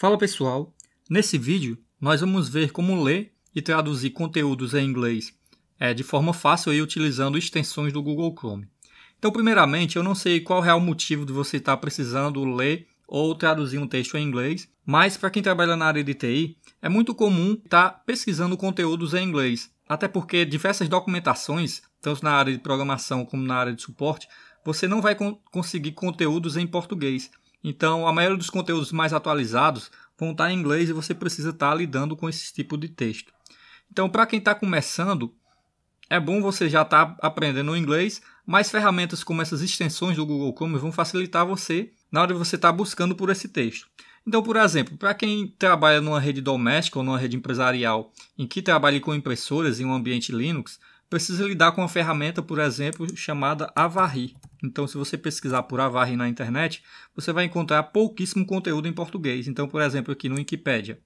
Fala pessoal, nesse vídeo nós vamos ver como ler e traduzir conteúdos em inglês é, de forma fácil e utilizando extensões do Google Chrome. Então, primeiramente, eu não sei qual é o motivo de você estar precisando ler ou traduzir um texto em inglês, mas para quem trabalha na área de TI, é muito comum estar pesquisando conteúdos em inglês, até porque diversas documentações, tanto na área de programação como na área de suporte, você não vai con conseguir conteúdos em português. Então, a maioria dos conteúdos mais atualizados vão estar em inglês e você precisa estar lidando com esse tipo de texto. Então, para quem está começando, é bom você já estar tá aprendendo aprendendo inglês, mas ferramentas como essas extensões do Google Chrome vão facilitar você na hora de você estar tá buscando por esse texto. Então, por exemplo, para quem trabalha numa rede doméstica ou numa rede empresarial em que trabalhe com impressoras em um ambiente Linux, precisa lidar com uma ferramenta, por exemplo, chamada Avari. Então, se você pesquisar por Avari na internet, você vai encontrar pouquíssimo conteúdo em português. Então, por exemplo, aqui no Wikipedia,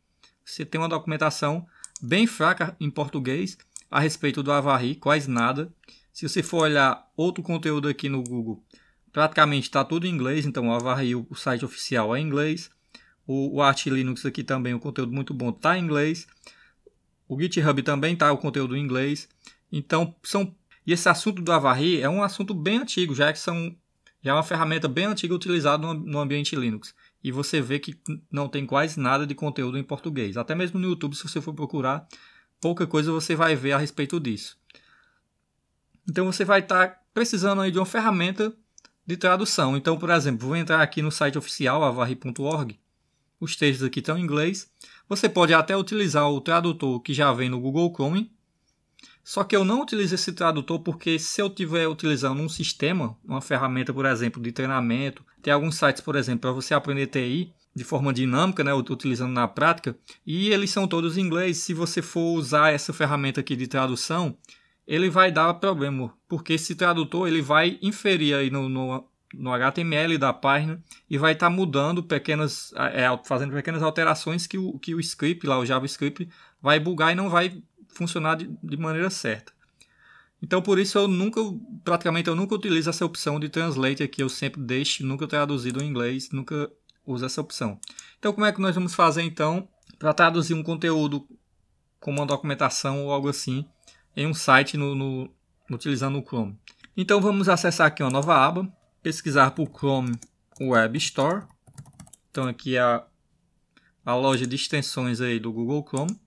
você tem uma documentação bem fraca em português a respeito do Avari, quase nada. Se você for olhar outro conteúdo aqui no Google, praticamente está tudo em inglês, então o Avari, o site oficial é em inglês. O, o Linux aqui também, o conteúdo muito bom, está em inglês. O GitHub também está o conteúdo em inglês. Então, são e esse assunto do Avari é um assunto bem antigo, já é que são já é uma ferramenta bem antiga utilizada no, ambiente Linux. E você vê que não tem quase nada de conteúdo em português. Até mesmo no YouTube, se você for procurar, pouca coisa você vai ver a respeito disso. Então você vai estar tá precisando aí de uma ferramenta de tradução. Então, por exemplo, vou entrar aqui no site oficial avari.org. Os textos aqui estão em inglês. Você pode até utilizar o tradutor que já vem no Google Chrome, só que eu não utilizo esse tradutor porque se eu estiver utilizando um sistema, uma ferramenta, por exemplo, de treinamento, tem alguns sites, por exemplo, para você aprender TI de forma dinâmica, né, utilizando na prática, e eles são todos em inglês. Se você for usar essa ferramenta aqui de tradução, ele vai dar problema, porque esse tradutor ele vai inferir aí no, no, no HTML da página e vai estar tá mudando pequenas, é, fazendo pequenas alterações que o, que o script lá, o JavaScript, vai bugar e não vai funcionar de, de maneira certa. Então por isso eu nunca, praticamente eu nunca utilizo essa opção de translate aqui, eu sempre deixo, nunca traduzido em inglês, nunca uso essa opção. Então como é que nós vamos fazer então para traduzir um conteúdo como uma documentação ou algo assim em um site no, no, utilizando o Chrome? Então vamos acessar aqui uma nova aba, pesquisar por Chrome Web Store. Então aqui é a, a loja de extensões aí do Google Chrome.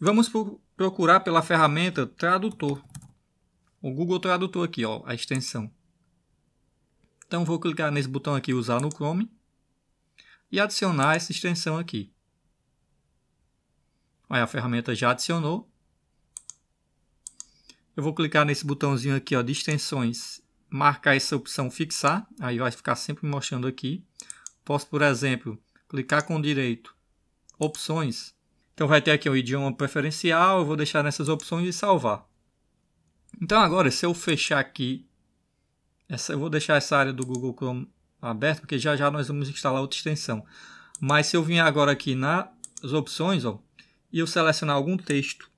Vamos procurar pela ferramenta Tradutor. O Google Tradutor aqui, ó, a extensão. Então vou clicar nesse botão aqui, usar no Chrome, e adicionar essa extensão aqui. Aí a ferramenta já adicionou. Eu vou clicar nesse botãozinho aqui ó, de extensões, marcar essa opção fixar, aí vai ficar sempre mostrando aqui. Posso, por exemplo, clicar com direito, opções, então vai ter aqui o idioma preferencial, eu vou deixar nessas opções de salvar. Então agora, se eu fechar aqui, essa, eu vou deixar essa área do Google Chrome aberta, porque já já nós vamos instalar outra extensão. Mas se eu vir agora aqui nas opções, ó, e eu selecionar algum texto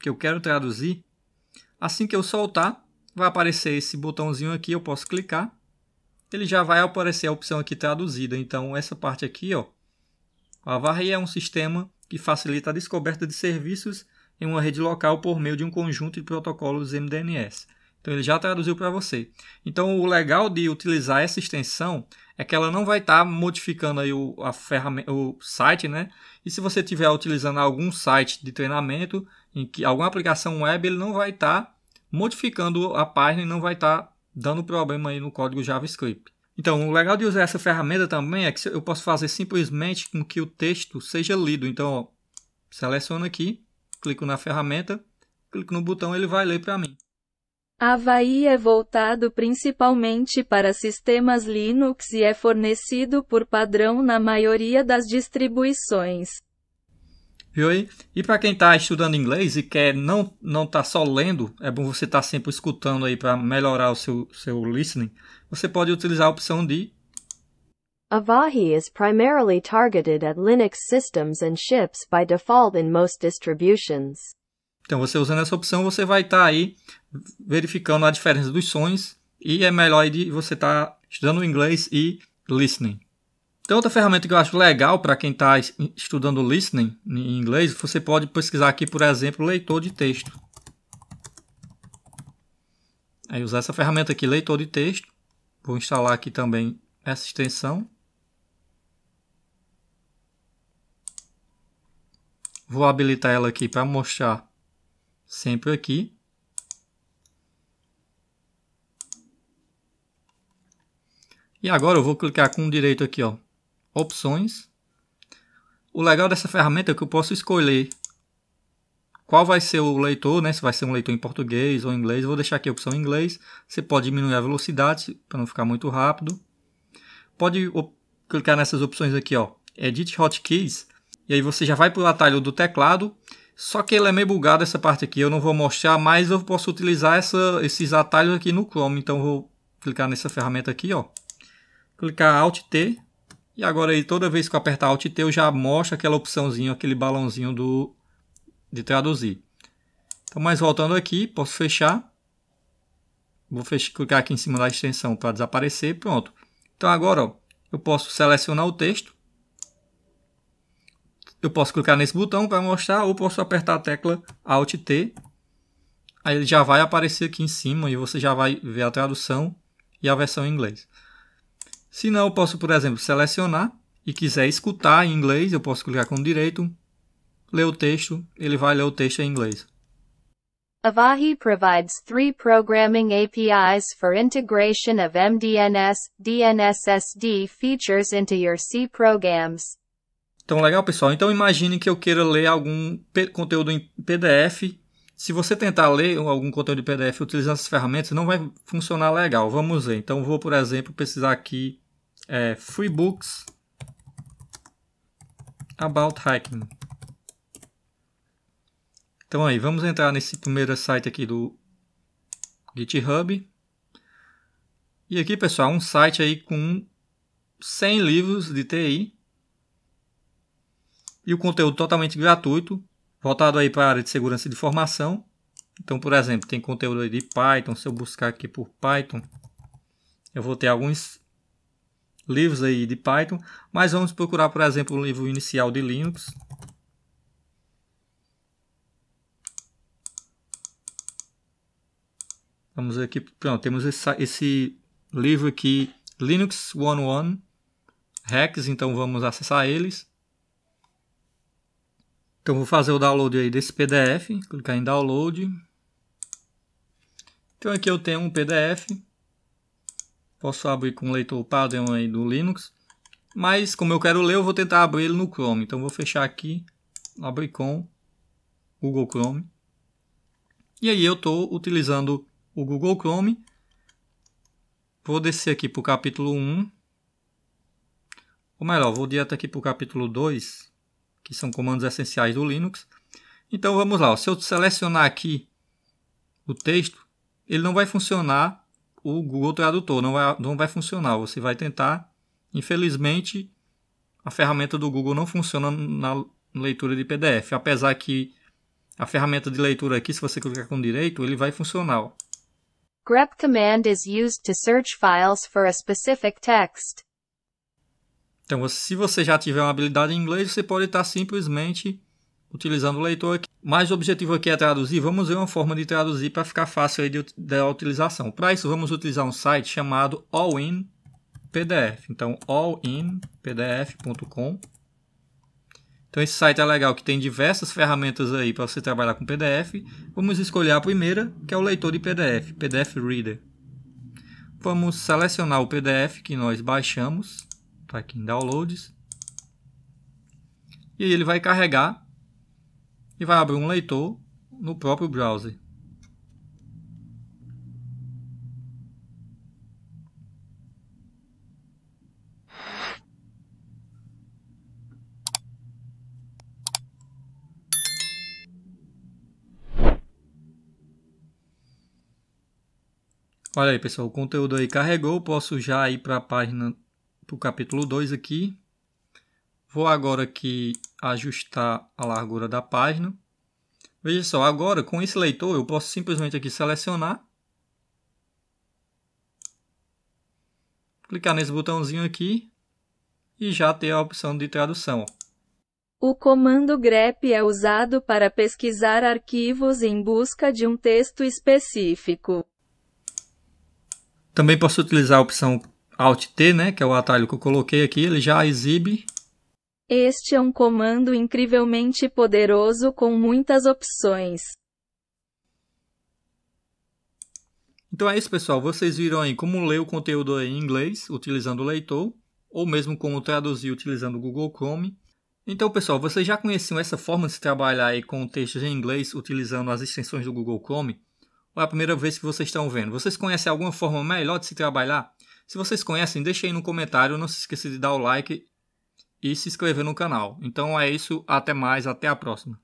que eu quero traduzir, assim que eu soltar, vai aparecer esse botãozinho aqui, eu posso clicar, ele já vai aparecer a opção aqui traduzida. Então essa parte aqui, ó, a Varri é um sistema que facilita a descoberta de serviços em uma rede local por meio de um conjunto de protocolos MDNS. Então ele já traduziu para você. Então o legal de utilizar essa extensão é que ela não vai estar tá modificando aí o, a ferramenta, o site, né? E se você estiver utilizando algum site de treinamento, em que alguma aplicação web, ele não vai estar tá modificando a página e não vai estar tá dando problema aí no código JavaScript. Então, o legal de usar essa ferramenta também é que eu posso fazer simplesmente com que o texto seja lido. Então, ó, seleciono aqui, clico na ferramenta, clico no botão, ele vai ler para mim. Havaí é voltado principalmente para sistemas Linux e é fornecido por padrão na maioria das distribuições. E para quem está estudando inglês e quer não não tá só lendo, é bom você estar tá sempre escutando aí para melhorar o seu seu listening. Você pode utilizar a opção de Avahi is primarily targeted at Linux systems and ships by default in most distributions. Então você usando essa opção, você vai estar tá aí verificando a diferença dos sons e é melhor de você estar tá estudando inglês e listening. Tem outra ferramenta que eu acho legal para quem está estudando listening em inglês. Você pode pesquisar aqui, por exemplo, leitor de texto. Aí usar essa ferramenta aqui, leitor de texto. Vou instalar aqui também essa extensão. Vou habilitar ela aqui para mostrar sempre aqui. E agora eu vou clicar com o direito aqui, ó, opções. O legal dessa ferramenta é que eu posso escolher qual vai ser o leitor, né? Se vai ser um leitor em português ou inglês. Eu vou deixar aqui a opção em inglês. Você pode diminuir a velocidade para não ficar muito rápido. Pode clicar nessas opções aqui, ó. Edit Hotkeys. E aí você já vai para o atalho do teclado. Só que ele é meio bugado essa parte aqui. Eu não vou mostrar, mas eu posso utilizar essa, esses atalhos aqui no Chrome. Então eu vou clicar nessa ferramenta aqui, ó. Clicar Alt T e agora aí, toda vez que eu apertar Alt T, eu já mostra aquela opçãozinho aquele balãozinho do, de traduzir. Então, mas voltando aqui, posso fechar. Vou fechar, clicar aqui em cima da extensão para desaparecer. Pronto. Então agora ó, eu posso selecionar o texto. Eu posso clicar nesse botão para mostrar ou posso apertar a tecla Alt T. Aí ele já vai aparecer aqui em cima e você já vai ver a tradução e a versão em inglês. Se não, eu posso, por exemplo, selecionar e quiser escutar em inglês, eu posso clicar com o direito, ler o texto, ele vai ler o texto em inglês. Avahi provides three programming APIs for integration of MDNS, DNSSD features into your C programs. Então, legal, pessoal. Então, imagine que eu queira ler algum conteúdo em PDF se você tentar ler algum conteúdo de PDF utilizando essas ferramentas, não vai funcionar legal. Vamos ver. Então, vou, por exemplo, precisar aqui é, Books About Hacking. Então aí, vamos entrar nesse primeiro site aqui do GitHub. E aqui, pessoal, um site aí com 100 livros de TI. E o conteúdo totalmente gratuito. Voltado aí para a área de segurança de informação. Então, por exemplo, tem conteúdo de Python. Se eu buscar aqui por Python, eu vou ter alguns livros aí de Python. Mas vamos procurar, por exemplo, o um livro inicial de Linux. Vamos aqui, pronto, temos esse livro aqui, Linux 101 Hacks, então vamos acessar eles. Então vou fazer o download aí desse PDF, clicar em download. Então aqui eu tenho um PDF. Posso abrir com o leitor padrão aí do Linux. Mas como eu quero ler, eu vou tentar abrir ele no Chrome. Então vou fechar aqui, abrir com Google Chrome. E aí eu estou utilizando o Google Chrome. Vou descer aqui para o capítulo 1. Ou melhor, vou direto aqui para o capítulo 2 que são comandos essenciais do Linux. Então vamos lá, se eu selecionar aqui o texto, ele não vai funcionar o Google Tradutor, não vai, não vai funcionar. Você vai tentar, infelizmente, a ferramenta do Google não funciona na leitura de PDF, apesar que a ferramenta de leitura aqui, se você clicar com direito, ele vai funcionar. grep command is used to search files for a specific text. Então, se você já tiver uma habilidade em inglês, você pode estar simplesmente utilizando o leitor aqui. Mas o objetivo aqui é traduzir. Vamos ver uma forma de traduzir para ficar fácil de, da utilização. Para isso, vamos utilizar um site chamado In PDF. Então, allinpdf.com. Então, esse site é legal, que tem diversas ferramentas aí para você trabalhar com PDF. Vamos escolher a primeira, que é o leitor de PDF, PDF Reader. Vamos selecionar o PDF que nós baixamos tá aqui em Downloads. E aí ele vai carregar e vai abrir um leitor no próprio browser. Olha aí, pessoal, o conteúdo aí carregou. Posso já ir para a página para o capítulo 2 aqui. Vou agora aqui ajustar a largura da página. Veja só, agora com esse leitor eu posso simplesmente aqui selecionar. Clicar nesse botãozinho aqui e já ter a opção de tradução. O comando grep é usado para pesquisar arquivos em busca de um texto específico. Também posso utilizar a opção Alt T, né, que é o atalho que eu coloquei aqui, ele já exibe. Este é um comando incrivelmente poderoso com muitas opções. Então é isso, pessoal. Vocês viram aí como ler o conteúdo em inglês utilizando o leitor, ou mesmo como traduzir utilizando o Google Chrome. Então, pessoal, vocês já conheciam essa forma de se trabalhar aí com textos em inglês utilizando as extensões do Google Chrome? Ou é a primeira vez que vocês estão vendo? Vocês conhecem alguma forma melhor de se trabalhar? Se vocês conhecem, deixe aí no comentário. Não se esqueça de dar o like e se inscrever no canal. Então é isso, até mais, até a próxima.